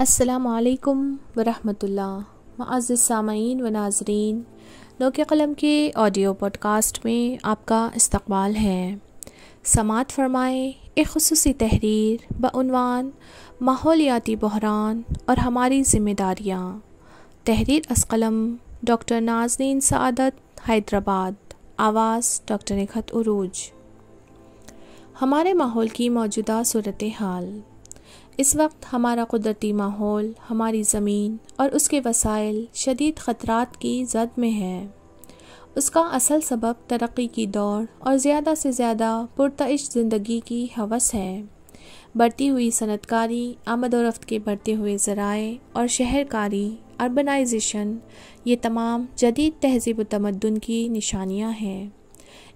असलकम वरहमतुल्ला मज़ सामीन व नाजरीन लोक कलम के ऑडियो पॉडकास्ट में आपका इस्तबाल है समात फरमाएँ एक खसूसी तहरीर बनवान माहौलियाती बहरान और हमारी ज़िम्मेदारियाँ तहरीर असकलम डॉक्टर नाजनीन सदत हैदराबाद आवाज़ डॉक्टर निखत उरूज हमारे माहौल की मौजूदा सूरत हाल इस वक्त हमारा कुदरती माहौल हमारी ज़मीन और उसके वसाइल शदीद ख़तरा की जद में है उसका असल सबब तरक्की की दौड़ और ज़्यादा से ज़्यादा पुरतश ज़िंदगी की हवस है बढ़ती हुई सनतकारी आमदोरफ़्त के बढ़ते हुए ज़राए और शहरकारी अर्बनाइजेशन ये तमाम जदीद तहजीब तमदन की निशानियाँ हैं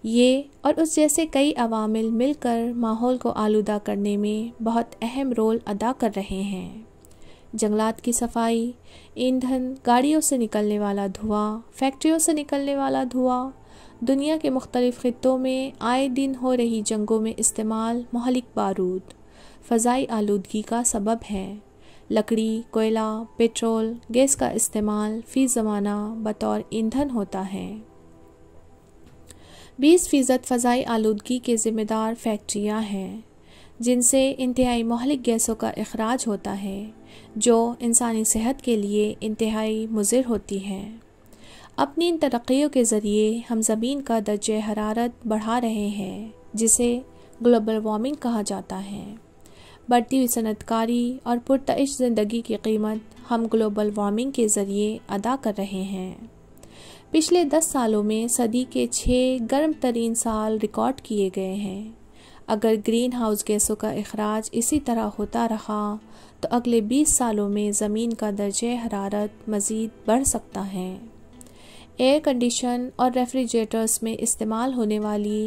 ये और उस जैसे कई अवामिल मिलकर माहौल को आलूदा करने में बहुत अहम रोल अदा कर रहे हैं जंगलात की सफाई ईंधन गाड़ियों से निकलने वाला धुआं फैक्ट्रियों से निकलने वाला धुआं दुनिया के मुख्तलिफ खत्ों में आए दिन हो रही जंगों में इस्तेमाल महलिक बारूद फ़जाई आलूदगी का सबब है लकड़ी कोयला पेट्रोल गैस का इस्तेमाल फ़ी ज़माना बतौर ईंधन होता है बीस फीसद फ़जाई आलूगी के ज़िम्मेदार फैक्ट्रियाँ हैं जिनसे इंतहाई महलिक गैसों का अखराज होता है जो इंसानी सेहत के लिए इंतहाई मुजिर होती हैं अपनी इन तरक्कीों के ज़रिए हम ज़मीन का दर्ज हरारत बढ़ा रहे हैं जिसे ग्लोबल वार्मिंग कहा जाता है बढ़ती हुई सनतकारी और पुरतश ज़िंदगी की कीमत हम ग्लोबल वार्मिंग के ज़रिए अदा कर रहे हैं पिछले दस सालों में सदी के छः गर्म तरीन साल रिकॉर्ड किए गए हैं अगर ग्रीन हाउस गैसों का अखराज इसी तरह होता रहा तो अगले 20 सालों में ज़मीन का दर्ज हरारत मज़ीद बढ़ सकता है एयर कंडीशन और रेफ्रिजरेटर्स में इस्तेमाल होने वाली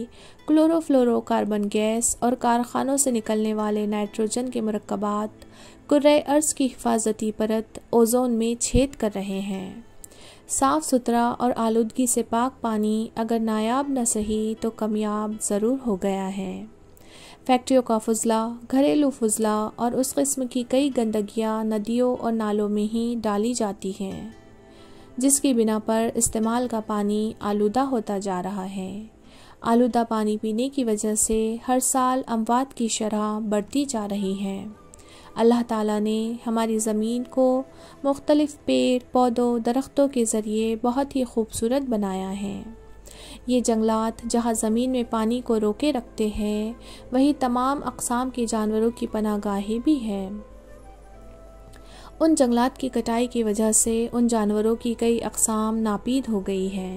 क्लोरोफ्लोरोकार्बन गैस और कारखानों से निकलने वाले नाइट्रोजन के मरकबात कुर्र अर्ज़ की हिफाजती परत ओजोन में छेद कर रहे हैं साफ़ सुथरा और आलूदगी से पाक पानी अगर नायाब न सही तो कमयाब ज़रूर हो गया है फैक्ट्रियों का फजला घरेलू फजला और उस किस्म की कई गंदगियाँ नदियों और नालों में ही डाली जाती हैं जिसकी बिना पर इस्तेमाल का पानी आलूदा होता जा रहा है आलूदा पानी पीने की वजह से हर साल अमवात की शरह बढ़ती जा रही है अल्लाह ताला ने हमारी ज़मीन को मुख्तलिफ़ पेड़ पौधों दरख्तों के ज़रिए बहुत ही खूबसूरत बनाया है ये जंगलात जहाँ ज़मीन में पानी को रोके रखते हैं वहीं तमाम अकसाम के जानवरों की पनागाहें भी हैं उन जंगलात की कटाई की वजह से उन जानवरों की कई अकसाम नापीद हो गई हैं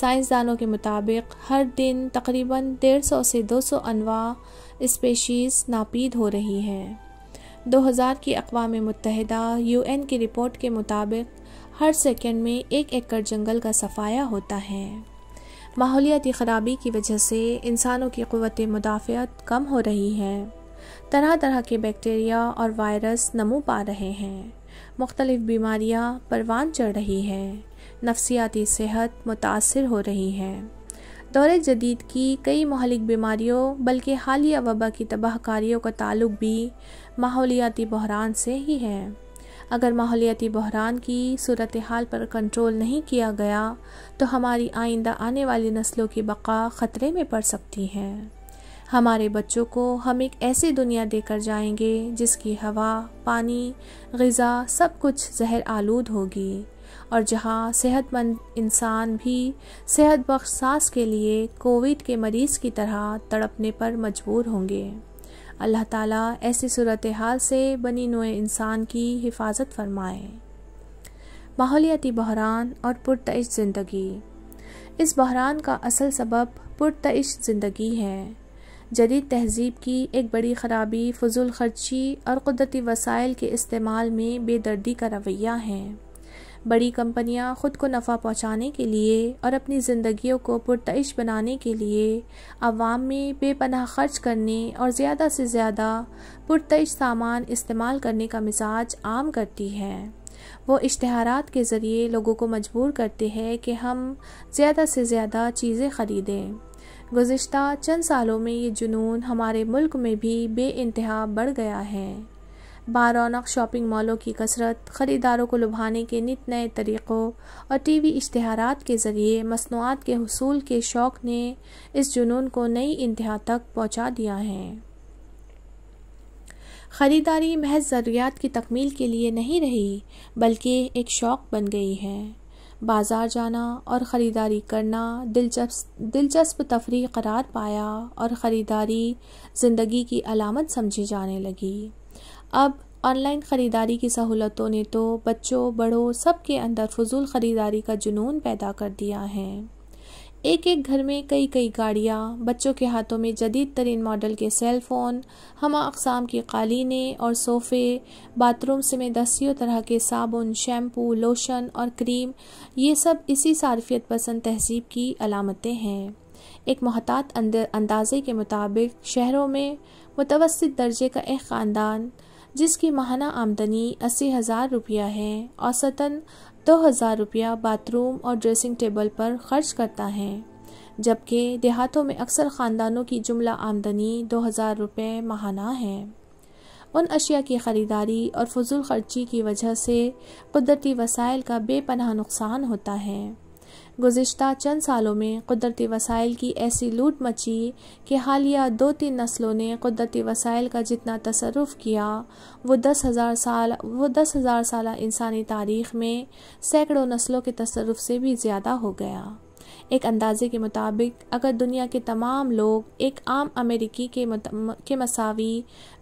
साइंसदानों के मुताबिक हर दिन तकरीबन डेढ़ सौ से दो सौ अनवा स्पेशीज़ नापीद हो रही हैं 2000 की अकवा मुतहदा यू की रिपोर्ट के मुताबिक हर सेकेंड में एक एकड़ जंगल का सफाया होता है माहौलियाती ख़राबी की वजह से इंसानों की क़वत मुदाफ़त कम हो रही है तरह तरह के बैक्टीरिया और वायरस नमू पा रहे हैं मुख्तलिफ़ बीमारियाँ परवान चढ़ रही हैं नफसियाती सेहत मुतासर हो रही है दौर जदीद की कई महलिक बीमारियों बल्कि हालिया वबा की तबाहकारियों का ताल्लुक भी माहौलियाती बहरान से ही है अगर माहौलियाती बहरान की सूरत हाल पर कंट्रोल नहीं किया गया तो हमारी आइंदा आने वाली नस्लों की बका ख़तरे में पड़ सकती है हमारे बच्चों को हम एक ऐसी दुनिया देकर जाएंगे जिसकी हवा पानी गज़ा सब कुछ जहर आलूद होगी और जहां सेहतमंद इंसान भी सेहत बख्श सांस के लिए कोविड के मरीज की तरह तड़पने पर मजबूर होंगे अल्लाह ताला ऐसी सूरत हाल से बनी नोए इंसान की हिफाजत फरमाए माहौलियाती बहरान और पुरतश ज़िंदगी इस बहरान का असल सबब पुरतश ज़िंदगी है जदीद तहजीब की एक बड़ी ख़राबी फजूल खर्ची और कुदरती वसाइल के इस्तेमाल में बेदर्दी का रवैया है बड़ी कंपनियां खुद को नफ़ा पहुंचाने के लिए और अपनी ज़िंदगियों को पुरतश बनाने के लिए आवाम में बेपनाह खर्च करने और ज़्यादा से ज़्यादा पुरतश सामान इस्तेमाल करने का मिजाज आम करती हैं वो इश्तहारात के ज़रिए लोगों को मजबूर करते हैं कि हम ज़्यादा से ज़्यादा चीज़ें ख़रीदें गुज्त चंद सालों में ये जुनून हमारे मुल्क में भी बे बढ़ गया है बारौनक शॉपिंग मॉलों की कसरत ख़रीदारों को लुभाने के नित नए तरीक़ों और टीवी इश्तहारात के ज़रिए मसनूआत के हसूल के शौक़ ने इस जुनून को नई इंतहा तक पहुँचा दिया है ख़रीदारी महज ज़रूरियात की तकमील के लिए नहीं रही बल्कि एक शौक़ बन गई है बाज़ार जाना और ख़रीदारी करना दिलचस्प दिलचस्प तफरी करार पाया और ख़रीदारी ज़िंदगी की अलामत समझी जाने लगी अब ऑनलाइन ख़रीदारी की सहूलतों ने तो बच्चों बड़ों सब के अंदर फजूल ख़रीदारी का जुनून पैदा कर दिया है एक एक घर में कई कई गाड़ियाँ बच्चों के हाथों में जदीद तरीन मॉडल के सेल फ़ोन हम अकसाम की कालीने और सोफ़े बाथरूम से में दसियों तरह के साबुन शैम्पू लोशन और क्रीम ये सब इसी सार्फियत पसंद तहजीब की अलामतें हैं एक महतात अंदाज़े के मुताबिक शहरों में मुतवस्त दर्जे का एक ख़ानदान जिसकी माहाना आमदनी अस्सी हज़ार रुपया है औसतन दो हज़ार रुपया बाथरूम और ड्रेसिंग टेबल पर खर्च करता है जबकि देहातों में अक्सर ख़ानदानों की जुमला आमदनी दो हज़ार रुपये माहाना है उन अशिया की ख़रीदारी और फजूल खर्ची की वजह से कुदरती वसाइल का बेपनाह नुकसान होता है गुज्त चंद सालों में कुदरती वसाइल की ऐसी लूट मची कि हालिया दो तीन नस्लों ने कुदरती वसाइल का जितना तसरफ किया वो दस हज़ार साल वो दस हज़ार साल इंसानी तारीख में सैकड़ों नस्लों के तसरफ से भी ज़्यादा हो गया एक अंदाजे के मुताबिक अगर दुनिया के तमाम लोग एक आम अमेरिकी के के मसावी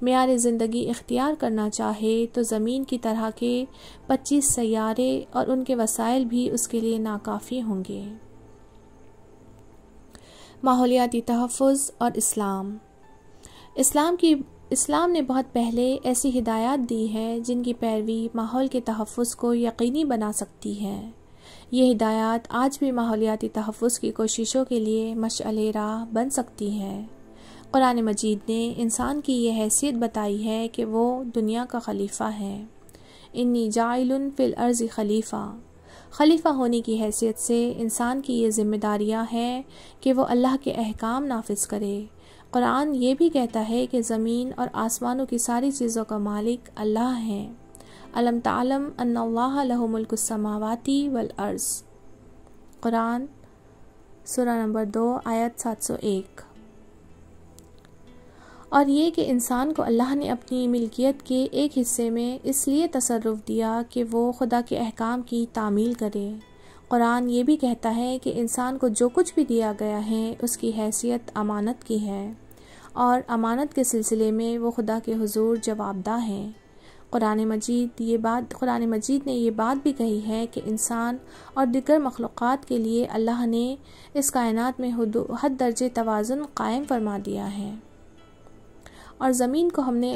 मैार ज़िंदगी इख्तियार करना चाहे तो ज़मीन की तरह के 25 सैारे और उनके वसाइल भी उसके लिए नाकाफ़ी होंगे माहौलियाती तहफ़ और इस्लाम इस्लाम की इस्लाम ने बहुत पहले ऐसी हिदायत दी है जिनकी पैरवी माहौल के तहफ़ को यकीनी बना सकती है ये हिदायत आज भी माहौलियाती तहफ़ की कोशिशों के लिए मशअले राह बन सकती हैं कुरान मजीद ने इंसान की यह हैसियत बताई है कि वो दुनिया का खलीफा है इन्नी जाइल फिल अर्ज़ खलीफ़ा खलीफा होने की हैसियत से इंसान की ये जिम्मेदारियां हैं कि वो अल्लाह के अहकाम नाफिज करे कुरान ये भी कहता है कि ज़मीन और आसमानों की सारी चीज़ों का मालिक अल्लाह हैं अलम तालम अन्नाल्लाहमुल्कमावती वल अर्ज़ कुरान सुरा नंबर दो आयत सात सौ एक और ये कि इंसान को अल्लाह ने अपनी मिल्कियत के एक हिस्से में इसलिए तसरफ दिया कि वो खुदा के अहकाम की तामील करे कुरान ये भी कहता है कि इंसान को जो कुछ भी दिया गया है उसकी हैसियत अमानत की है और अमानत के सिलसिले में वो खुदा के हजूर जवाबदा हैं कुरान मजीद ये बात कुरान मजीद ने ये बात भी कही है कि इंसान और दिगर मखलूक़ के लिए अल्लाह ने इस कायनात में हद दर्जे तोज़ुन कायम फरमा दिया है और ज़मीन को हमने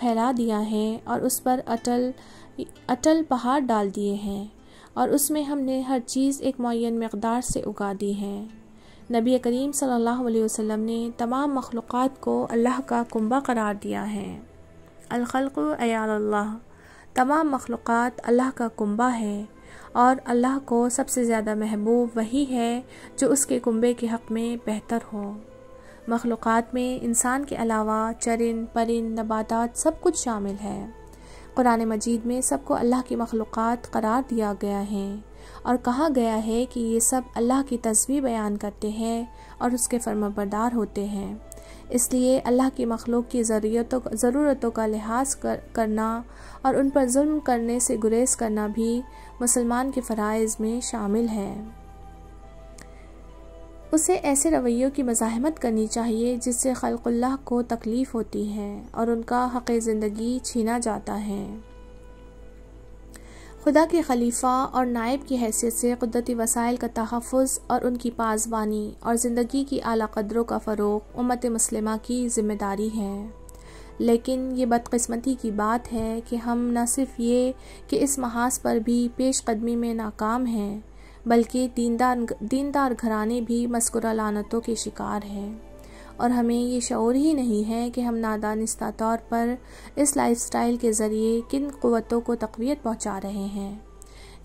फैला दिया है और उस पर अटल अटल पहाड़ डाल दिए हैं और उसमें हमने हर चीज़ एक मुन मकदार से उगा दी है नबी करीम सल्लल्लाहु अलैहि वसल्लम ने तमाम मखलूक़ात को अल्लाह का कुंबा करार दिया है अलखलक़ अल्लाह तमाम मखलूक़ात अल्लाह का कुंबा है और अल्लाह को सबसे ज़्यादा महबूब वही है जो उसके कुंबे के हक़ में बेहतर हो मखलूक़ में इंसान के अलावा चरिन परिन नबाता सब कुछ शामिल है कुरान मजीद में सबको अल्लाह की मखलूक़ करार दिया गया है और कहा गया है कि ये सब अल्लाह की तस्वीर बयान करते हैं और उसके फर्माबरदार होते हैं इसलिए अल्लाह की मखलूक की ज़रूरतों ज़रूरतों का लिहाज कर, करना और उन पर जुल्म करने से गुरेज करना भी मुसलमान के फ़रज़ में शामिल है उसे ऐसे रवैयों की मज़ाहमत करनी चाहिए जिससे खलकुल्ला को तकलीफ़ होती है और उनका हक़ ज़िंदगी छीना जाता है खुदा के खलीफा और नायब की हैसियत से कुदरती वसाइल का तहफ़ और उनकी पासवानी और ज़िंदगी की अली कदरों का फ़रोग उमत मुसलमा की ज़िम्मेदारी है लेकिन ये बदकस्मती की बात है कि हम न सिर्फ ये कि इस महाज पर भी पेश कदमी में नाकाम हैं बल्कि दीनदार दीनदार घराने भी मस्कुरा लानतों के शिकार हैं और हमें ये शौर ही नहीं है कि हम नादानिस्ता तौर पर इस लाइफस्टाइल के ज़रिए किन क़वतों को तकवीत पहुँचा रहे हैं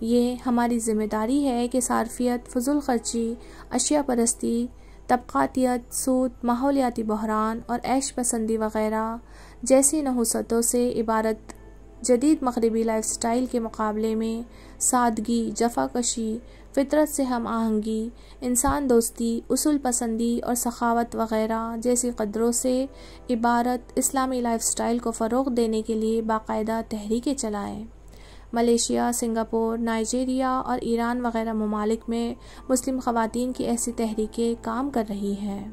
ये हमारी ज़िम्मेदारी है कि सार्फियत फजूल खर्ची अशिया परस्ती तबकातीत सूद माहौलियाती बहरान और ऐश पसंदी वगैरह जैसी नहुसतों से इबारत जदीद मगरबी लाइफ स्टाइल के मुकाबले में सादगी जफाकशी फितरत से हम आहंगी इंसान दोस्ती उसूल पसंदी और सखावत वगैरह जैसी कदरों से इबारत इस्लामी लाइफस्टाइल को फ़रोग देने के लिए बाकायदा तहरीकें चलाएं मलेशिया सिंगापुर नाइजीरिया और ईरान वगैरह ममालिक में मुस्लिम खातन की ऐसी तहरीकें काम कर रही हैं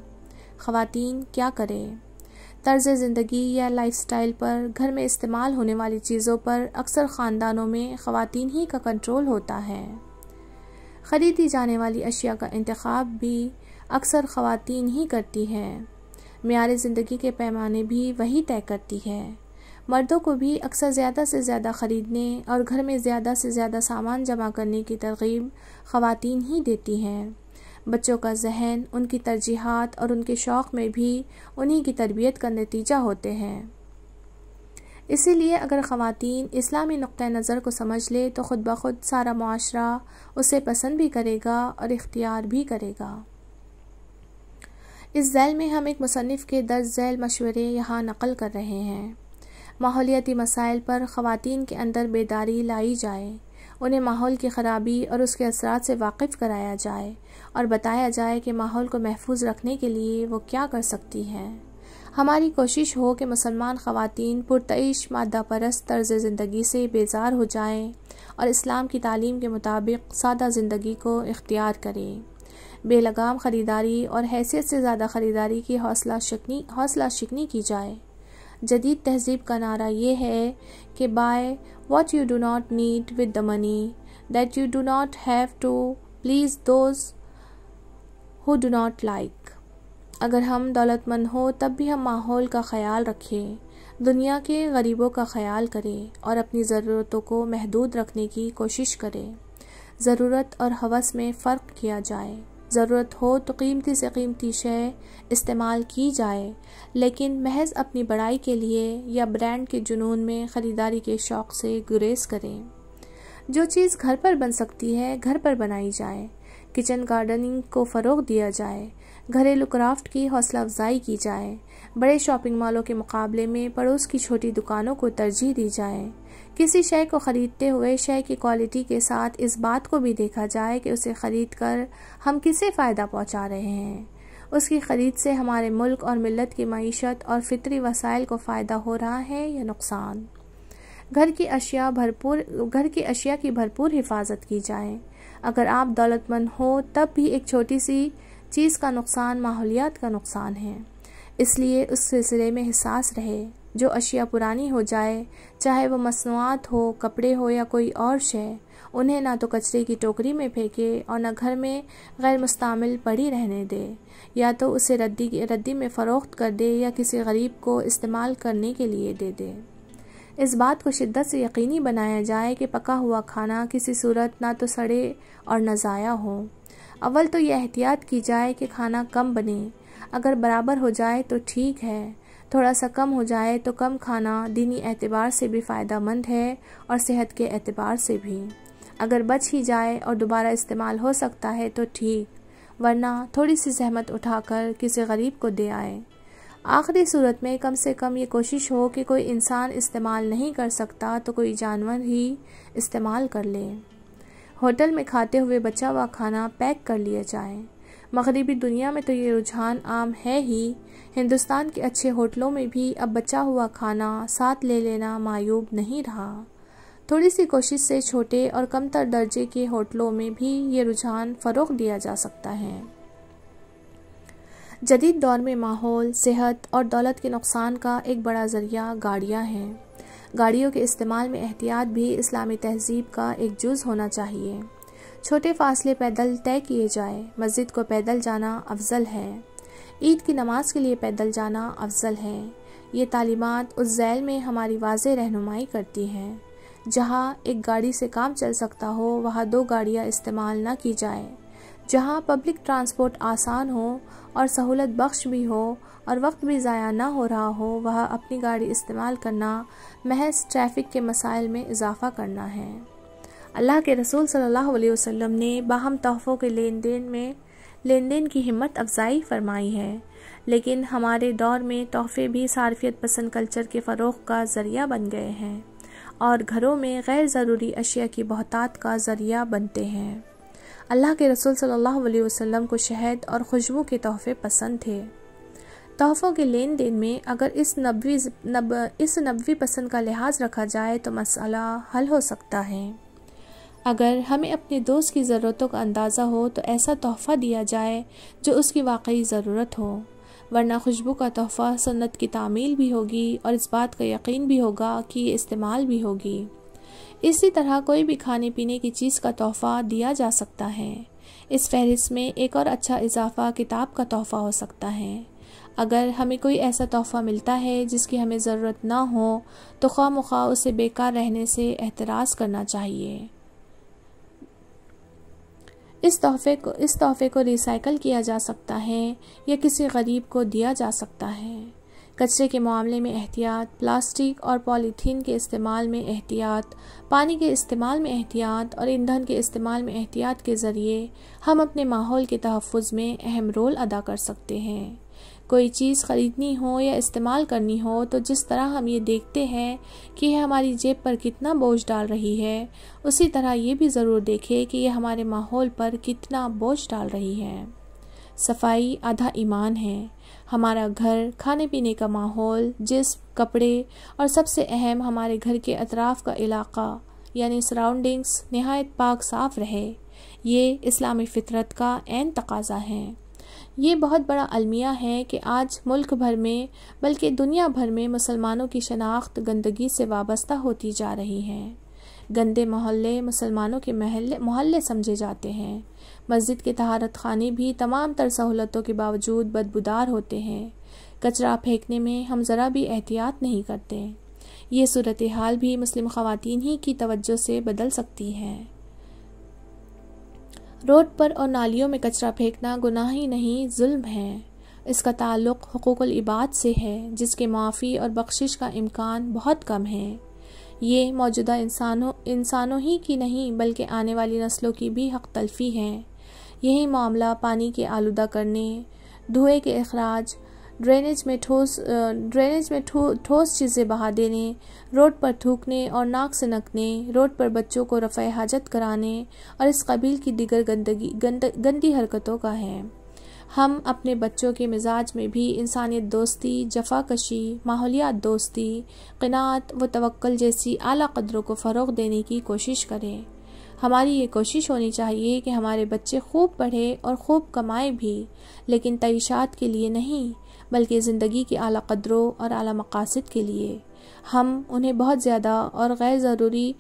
खातन क्या करें तर्ज ज़िंदगी या लाइफस्टाइल पर घर में इस्तेमाल होने वाली चीज़ों पर अक्सर ख़ानदानों में ख़वातीन ही का कंट्रोल होता है ख़रीदी जाने वाली अशिया का इंतखब भी अक्सर ख़वातीन ही करती हैं मैार ज़िंदगी के पैमाने भी वही तय करती है मर्दों को भी अक्सर ज़्यादा से ज़्यादा ख़रीदने और घर में ज़्यादा से ज़्यादा सामान जमा करने की तरगीब ख़वातीन ही देती हैं बच्चों का जहन उनकी तरजीहत और उनके शौक़ में भी उन्हीं की तरबियत का नतीजा होते हैं इसीलिए अगर ख़वान इस्लामी नुक़ नज़र को समझ ले तो ख़ुद ब खुद सारा माशरा उसे पसंद भी करेगा और इख्तियार भी करेगा इस झैल में हम एक मुसनफ़ के दस झैल मशवरे यहाँ नकल कर रहे हैं माहौलियाती मसाइल पर ख़वान के अंदर बेदारी लाई जाए उन्हें माहौल की ख़राबी और उसके असरा से वाकिफ़ कराया जाए और बताया जाए कि माहौल को महफूज रखने के लिए वो क्या कर सकती हैं हमारी कोशिश हो कि मुसलमान खवतान पुरतश मादा परस्त तर्ज ज़िंदगी से बेजार हो जाएँ और इस्लाम की तालीम के मुताबिक सादा ज़िंदगी को इख्तियार करें बेलगाम ख़रीदारी और हैसियत से ज़्यादा ख़रीदारी की हौसला शिकनी हौसला शिकनी की जाए जदीद तहजीब का नारा ये है कि buy what you do not need with the money that you do not have to please those who do not like अगर हम दौलतमंद हो तब भी हम माहौल का ख्याल रखें दुनिया के गरीबों का ख्याल करें और अपनी ज़रूरतों को महदूद रखने की कोशिश करें ज़रूरत और हवस में फ़र्क किया जाए ज़रूरत हो तो कीमती से कीमती शय इस्तेमाल की जाए लेकिन महज अपनी बड़ाई के लिए या ब्रांड के जुनून में ख़रीदारी के शौक़ से गुरेज करें जो चीज़ घर पर बन सकती है घर पर बनाई जाए किचन गार्डनिंग को फ़रोग दिया जाए घरेलू क्राफ्ट की हौसला अफजाई की जाए बड़े शॉपिंग मॉलों के मुकाबले में पड़ोस की छोटी दुकानों को तरजीह दी जाए किसी शय को ख़रीदते हुए शय की क्वालिटी के साथ इस बात को भी देखा जाए कि उसे ख़रीद कर हम किसे फ़ायदा पहुंचा रहे हैं उसकी ख़रीद से हमारे मुल्क और मिलत की मीशत और फितरी वसाइल को फ़ायदा हो रहा है या नुकसान घर की अशिया भरपूर घर की अशिया की भरपूर हिफाजत की जाए अगर आप दौलतमंद हो तब भी एक छोटी सी चीज़ का नुकसान माहौलियात का नुकसान है इसलिए उस सिलसिले में हिसास रहे जो अशिया पुरानी हो जाए चाहे वह मसनूआत हो कपड़े हो या कोई और शय उन्हें ना तो कचरे की टोकरी में फेंके और ना घर में गैर मुस्तमिल पड़ी रहने दे या तो उसे रद्दी रद्दी में फ़रोख्त कर दे या किसी गरीब को इस्तेमाल करने के लिए दे दे इस बात को शिद्दत से यकीनी बनाया जाए कि पका हुआ खाना किसी सूरत ना तो सड़े और न ज़ाया हो अव्वल तो यह एहतियात की जाए कि खाना कम बने अगर बराबर हो जाए तो ठीक है थोड़ा सा कम हो जाए तो कम खाना दीनी एतबार से भी फ़ायदा मंद है और सेहत के एतबार से भी अगर बच ही जाए और दोबारा इस्तेमाल हो सकता है तो ठीक वरना थोड़ी सी जहमत उठाकर किसी गरीब को दे आए आखिरी सूरत में कम से कम ये कोशिश हो कि कोई इंसान इस्तेमाल नहीं कर सकता तो कोई जानवर ही इस्तेमाल कर ले होटल में खाते हुए बचा हुआ खाना पैक कर लिया जाए मगरबी दुनिया में तो ये रुझान आम है ही हिंदुस्तान के अच्छे होटलों में भी अब बचा हुआ खाना साथ ले लेना मायूब नहीं रहा थोड़ी सी कोशिश से छोटे और कमतर दर्जे के होटलों में भी ये रुझान फ़रोग दिया जा सकता है जदीद दौर में माहौल सेहत और दौलत के नुकसान का एक बड़ा ज़रिया गाड़ियाँ हैं गाड़ियों के इस्तेमाल में एहतियात भी इस्लामी तहजीब का एक जुज़ होना चाहिए छोटे फासले पैदल तय किए जाए मस्जिद को पैदल जाना अफजल है ईद की नमाज के लिए पैदल जाना अफजल है ये तालीमत उस जैल में हमारी वाज रहनुमाई करती हैं जहाँ एक गाड़ी से काम चल सकता हो वहाँ दो गाड़ियाँ इस्तेमाल न की जाए जहाँ पब्लिक ट्रांसपोर्ट आसान हो और सहूलत बख्श भी हो और वक्त भी ज़ाया ना हो रहा हो वह अपनी गाड़ी इस्तेमाल करना महज ट्रैफिक के मसाइल में इजाफ़ा करना है अल्लाह के रसूल सल्लल्लाहु अलैहि वसल्लम ने बाहम तहफों के लेन देन में लेन देन की हिम्मत अफजाई फरमाई है लेकिन हमारे दौर में तोहफ़े भी सार्फियत पसंद कल्चर के फ़रोग का ज़रिया बन गए हैं और घरों में गैर ज़रूरी अशिया की बहतात का ज़रिया बनते हैं अल्लाह के रसूल सल्लल्लाहु अलैहि वसल्लम को शहद और खुशबू के तोहफे पसंद थे तोहफ़ों के लेन देन में अगर इस नबी नब इस नबी पसंद का लिहाज रखा जाए तो मसला हल हो सकता है अगर हमें अपने दोस्त की ज़रूरतों का अंदाज़ा हो तो ऐसा तोहफ़ा दिया जाए जो उसकी वाकई ज़रूरत हो वरना खुशबू का तोहफ़ा सन्नत की तामील भी होगी और इस बात का यकीन भी होगा कि ये इस्तेमाल भी होगी इसी तरह कोई भी खाने पीने की चीज़ का तोहफ़ा दिया जा सकता है इस फहरिस्त में एक और अच्छा इजाफा किताब का तोहफ़ा हो सकता है अगर हमें कोई ऐसा तोहफ़ा मिलता है जिसकी हमें ज़रूरत ना हो तो ख्वा मुखा उसे बेकार रहने से एतराज़ करना चाहिए इस तोहफे को इस तोहफे को रिसाइकल किया जा सकता है या किसी गरीब को दिया जा सकता है कचरे के मामले में एहतियात प्लास्टिक और पॉलीथीन के इस्तेमाल में एहतियात पानी के इस्तेमाल में एहतियात और ईंधन के इस्तेमाल में एहतियात के ज़रिए हम अपने माहौल के तहफ़ में अहम रोल अदा कर सकते हैं कोई चीज़ ख़रीदनी हो या इस्तेमाल करनी हो तो जिस तरह हम ये देखते हैं कि यह हमारी जेब पर कितना बोझ डाल रही है उसी तरह ये भी ज़रूर देखें कि यह हमारे माहौल पर कितना बोझ डाल रही है सफाई आधा ईमान है हमारा घर खाने पीने का माहौल जिस कपड़े और सबसे अहम हमारे घर के अतराफ़ का इलाका यानी सराउंडिंग्स नहायत पाक साफ रहे ये इस्लामी फ़ितरत का एन तकाजा है ये बहुत बड़ा अलमिया है कि आज मुल्क भर में बल्कि दुनिया भर में मुसलमानों की शनाख्त गंदगी से वाबस्ता होती जा रही है गंदे मोहल्ले मुसलमानों के महल मोहल्ले समझे जाते हैं मस्जिद के तहारत खाने भी तमाम तर सहूलतों के बावजूद बदबूदार होते हैं कचरा फेंकने में हम ज़रा भी एहतियात नहीं करते ये सूरत हाल भी मुस्लिम ख़वान ही की तवज्जो से बदल सकती है रोड पर और नालियों में कचरा फेंकना गुनाह ही नहीं जुल्म है इसका ताल्लुक हकूक़ल इबाद से है जिसके माफ़ी और बख्शिश का इम्कान बहुत कम है ये मौजूदा इंसानों इंसानों ही की नहीं बल्कि आने वाली नस्लों की भी हक तलफी है यही मामला पानी के आलूदा करने धुएं के अखराज ड्रेनेज में ठोस ड्रेनेज में ठोस चीज़ें बहा देने रोड पर थूकने और नाक से नकने रोड पर बच्चों को रफ़ हाजत कराने और इस कबील की दिगर गंदगी गंद, गंदी हरकतों का है हम अपने बच्चों के मिजाज में भी इंसानियत दोस्ती जफाकशी माहौलियात दोस्ती कनात व तवक्ल जैसी अली कदरों को फ़रोग देने की कोशिश करें हमारी ये कोशिश होनी चाहिए कि हमारे बच्चे खूब पढ़े और खूब कमाएं भी लेकिन तयशात के लिए नहीं बल्कि ज़िंदगी के अली कदरों और अली मकासद के लिए हम उन्हें बहुत ज़्यादा और गैर ज़रूरी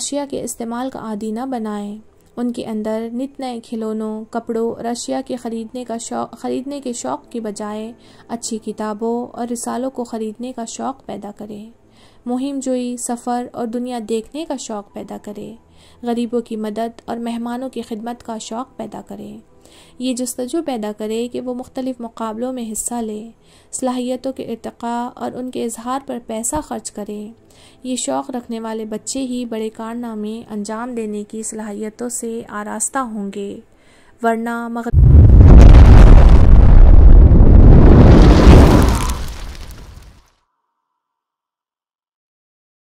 अशिया के इस्तेमाल का आदि ना बनाएं उनके अंदर नित नए खिलौनों कपड़ों और अशिया के ख़रीदने का शौक ख़रीदने के शौक़ के बजाय अच्छी किताबों और रिसालों को ख़रीदने का शौक़ पैदा करें मुहिम जोई सफ़र और दुनिया देखने का शौक़ पैदा करें गरीबों की मदद और मेहमानों की खिदमत का शौक़ पैदा करें ये जस्तजु पैदा करें कि वो मुख्तलिफ मुकाबलों में हिस्सा लें सलाहियतों के इरतक़ा और उनके इजहार पर पैसा खर्च करें ये शौक़ रखने वाले बच्चे ही बड़े कारनामे अंजाम देने की सलाहियतों से आरास्ता होंगे वरना मगर